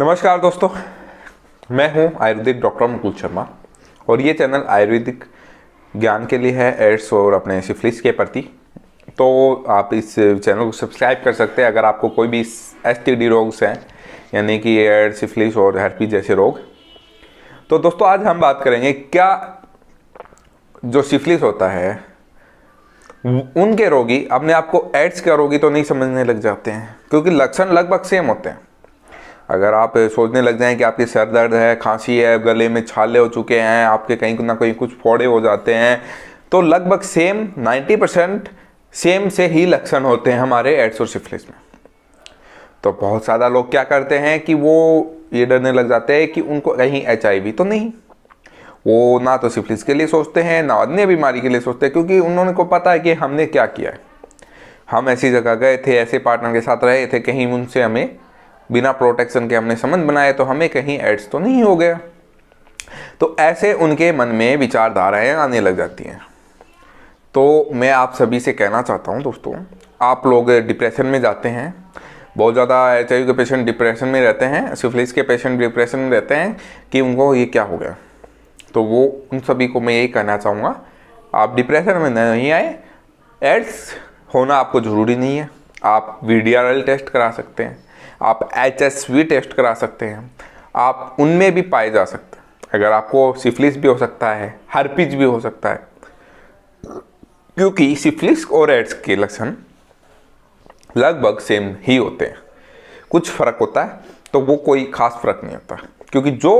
नमस्कार दोस्तों मैं हूं आयुर्वेदिक डॉक्टर मुकुल शर्मा और ये चैनल आयुर्वेदिक ज्ञान के लिए है एड्स और अपने सिफिलिस के प्रति तो आप इस चैनल को सब्सक्राइब कर सकते हैं अगर आपको कोई भी एस टी डी रोग हैं यानी कि एड्स सिफलिस और हेरपी जैसे रोग तो दोस्तों आज हम बात करेंगे क्या जो सिफिलिस होता है उनके रोगी अपने आप को एड्स का रोगी तो नहीं समझने लग जाते हैं क्योंकि लक्षण लगभग सेम होते हैं अगर आप सोचने लग जाएं कि आपके सर दर्द है खांसी है गले में छाले हो चुके हैं आपके कहीं ना कहीं कुछ फोड़े हो जाते हैं तो लगभग सेम 90 परसेंट सेम से ही लक्षण होते हैं हमारे एड्सोसिफिलिस में तो बहुत ज़्यादा लोग क्या करते हैं कि वो ये डरने लग जाते हैं कि उनको कहीं एच तो नहीं वो ना तो सिफिलिस के लिए सोचते हैं ना अन्य बीमारी के लिए सोचते हैं क्योंकि उन्होंने को पता है कि हमने क्या किया है हम ऐसी जगह गए थे ऐसे पार्टनर के साथ रहे थे कहीं उनसे हमें बिना प्रोटेक्शन के हमने संबंध बनाए तो हमें कहीं एड्स तो नहीं हो गया तो ऐसे उनके मन में विचारधाराएँ आने लग जाती हैं तो मैं आप सभी से कहना चाहता हूँ दोस्तों आप लोग डिप्रेशन में जाते हैं बहुत ज़्यादा एच के पेशेंट डिप्रेशन में रहते हैं सिफिलिस के पेशेंट डिप्रेशन में रहते हैं कि उनको ये क्या हो गया तो वो उन सभी को मैं यही कहना चाहूँगा आप डिप्रेशन में नहीं आए एड्स होना आपको ज़रूरी नहीं है आप वी टेस्ट करा सकते हैं आप एच एस वी टेस्ट करा सकते हैं आप उनमें भी पाए जा सकते हैं अगर आपको सिफिलिस भी हो सकता है हरपिज भी हो सकता है क्योंकि सिफिलिस और एड्स के लक्षण लगभग सेम ही होते हैं कुछ फ़र्क होता है तो वो कोई खास फर्क नहीं होता क्योंकि जो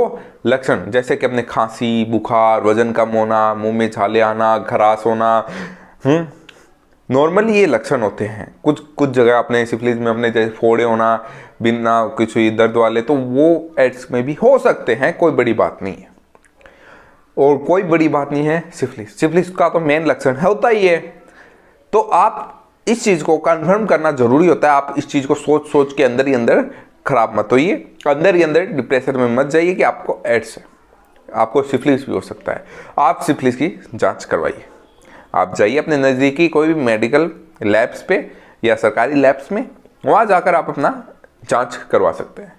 लक्षण जैसे कि अपने खांसी बुखार वजन कम होना मुंह में झाले आना घरास होना हम्म, नॉर्मली ये लक्षण होते हैं कुछ कुछ जगह अपने सिफिलिस में अपने जैसे फोड़े होना बिना कुछ हुई दर्द वाले तो वो एड्स में भी हो सकते हैं कोई बड़ी बात नहीं है और कोई बड़ी बात नहीं है सिफिलिस सिफिलिस का तो मेन लक्षण है होता ही है तो आप इस चीज़ को कन्फर्म करना जरूरी होता है आप इस चीज़ को सोच सोच के अंदर ही अंदर खराब मत होइए अंदर ही अंदर डिप्रेशन में मत जाइए कि आपको एड्स है आपको सिफिलिस भी हो सकता है आप सिफिलिस की जांच करवाइए आप जाइए अपने नज़दीकी कोई भी मेडिकल लैब्स पे या सरकारी लैब्स में वहाँ जाकर आप अपना जांच करवा सकते हैं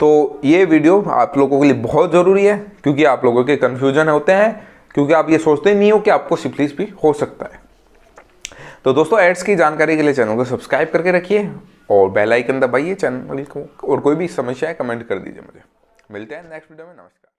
तो ये वीडियो आप लोगों के लिए बहुत ज़रूरी है क्योंकि आप लोगों के कन्फ्यूजन होते हैं क्योंकि आप ये सोचते नहीं हो कि आपको सिफिलिस भी हो सकता है तो दोस्तों एड्स की जानकारी के लिए चैनल को सब्सक्राइब करके रखिए और बेल आइकन दबाइए चैनल को और कोई भी समस्या है कमेंट कर दीजिए मुझे मिलते हैं नेक्स्ट वीडियो में नमस्कार